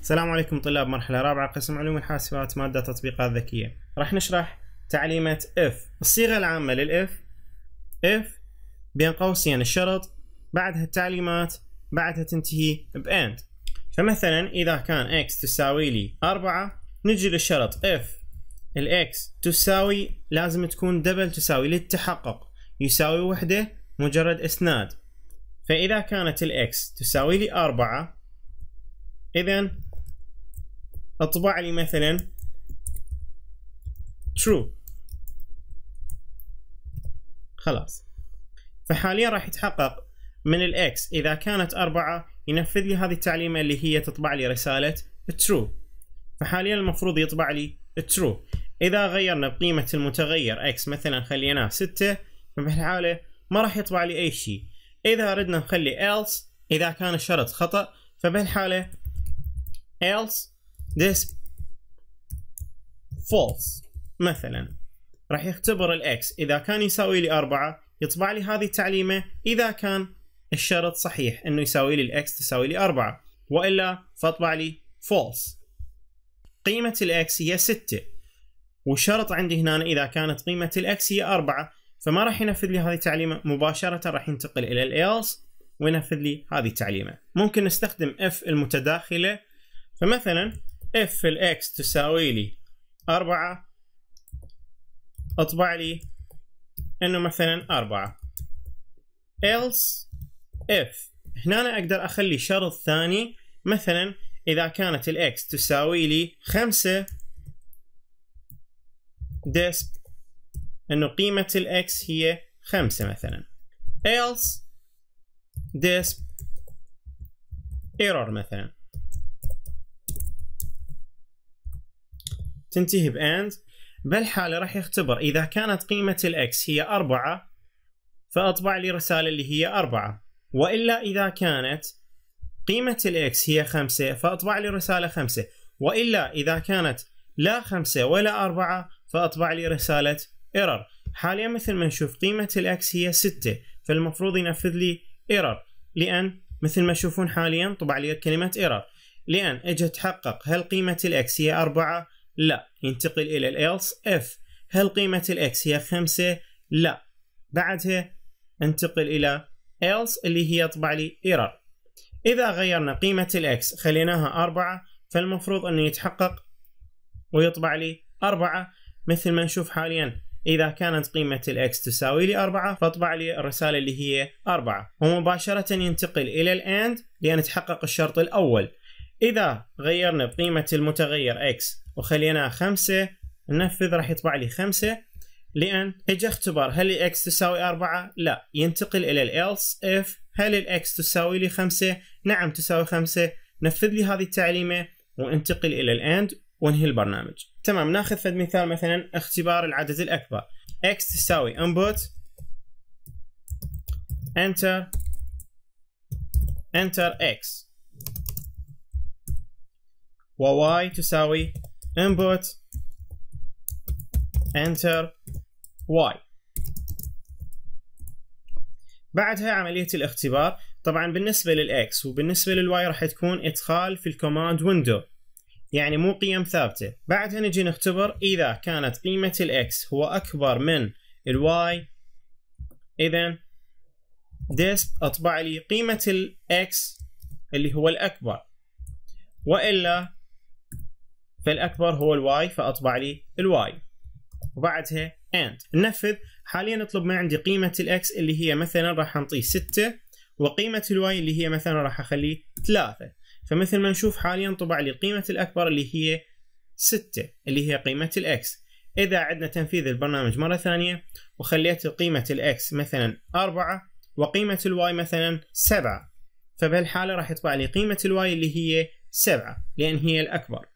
السلام عليكم طلاب مرحلة رابعة قسم علوم الحاسبات مادة تطبيقات ذكية راح نشرح تعليمة if الصيغة العامة للإف if بين قوسين الشرط بعدها التعليمات بعدها تنتهي ب end فمثلا إذا كان x تساوي لي 4 نجي للشرط if x تساوي لازم تكون دبل تساوي للتحقق يساوي وحدة مجرد إسناد فإذا كانت x تساوي لي أربعة إذا اطبع لي مثلا true خلاص فحاليا راح يتحقق من الاكس اذا كانت أربعة ينفذ لي هذه التعليمة اللي هي تطبع لي رسالة true فحاليا المفروض يطبع لي true اذا غيرنا بقيمة المتغير اكس مثلا خليناه 6 فبالحالة ما راح يطبع لي اي شيء اذا اردنا نخلي else اذا كان الشرط خطأ فبالحالة else this false مثلا راح يختبر الاكس اذا كان يساوي لي 4 يطبع لي هذه التعليمة اذا كان الشرط صحيح انه يساوي لي الاكس تساوي لي 4 والا فاطبع لي false قيمة الاكس هي 6 والشرط عندي هنا اذا كانت قيمة الاكس هي 4 فما راح ينفذ لي هذه التعليمة مباشرة راح ينتقل الى الالس وينفذ لي هذه التعليمة ممكن نستخدم اف المتداخلة فمثلا اف الاكس تساوي لي أربعة اطبع لي انه مثلا أربعة else if هنا أنا اقدر اخلي شرط ثاني مثلا اذا كانت الاكس تساوي لي خمسة ديسب انه قيمة الاكس هي خمسة مثلا else ديسب ايرور مثلا تنتهي باند بالحالة راح يختبر إذا كانت قيمة الإكس هي أربعة فأطبع لي رسالة اللي هي أربعة وإلا إذا كانت قيمة الإكس هي خمسة فأطبع لي رسالة خمسة وإلا إذا كانت لا خمسة ولا أربعة فأطبع لي رسالة ايرور حاليا مثل ما نشوف قيمة الإكس هي ستة فالمفروض ينفذ لي ايرور لأن مثل ما تشوفون حاليا طبع لي كلمة ايرور لأن اجي تحقق هل قيمة الإكس هي أربعة لا ينتقل إلى الإلس إف هل قيمة الإكس هي خمسة؟ لا بعدها انتقل إلى إلس اللي هي يطبع لي إيرور إذا غيرنا قيمة الإكس خليناها أربعة فالمفروض أنه يتحقق ويطبع لي أربعة مثل ما نشوف حاليا إذا كانت قيمة الإكس تساوي لي أربعة فاطبع لي الرسالة اللي هي أربعة ومباشرة ينتقل إلى الأند لأن تحقق الشرط الأول إذا غيرنا قيمة المتغير إكس وخليناها خمسة ننفذ راح يطبع لي خمسة لأن اجي اختبر هل الاكس تساوي أربعة؟ لا ينتقل إلى الإلس إف هل الاكس تساوي لي خمسة؟ نعم تساوي خمسة نفذ لي هذه التعليمة وانتقل إلى الأند وانهي البرنامج تمام ناخذ فد مثال مثلا اختبار العدد الأكبر x تساوي input enter enter x و y تساوي input enter y بعدها عملية الاختبار طبعا بالنسبة للإكس وبالنسبة للواي راح تكون إدخال في الكوماند ويندو يعني مو قيم ثابتة بعدها نجي نختبر إذا كانت قيمة الإكس هو أكبر من الواي إذا ديسب أطبع لي قيمة الإكس اللي هو الأكبر وإلا فالاكبر هو الواي فاطبع لي الواي وبعدها اند ننفذ حاليا نطلب ما عندي قيمه الاكس اللي هي مثلا راح نعطيه 6 وقيمه الواي اللي هي مثلا راح اخليه 3 فمثل ما نشوف حاليا طبع لي قيمه الاكبر اللي هي 6 اللي هي قيمه الاكس اذا عدنا تنفيذ البرنامج مره ثانيه وخليت قيمه الاكس مثلا 4 وقيمه الواي مثلا 7 فبهالحاله راح يطبع لي قيمه الواي اللي هي 7 لان هي الاكبر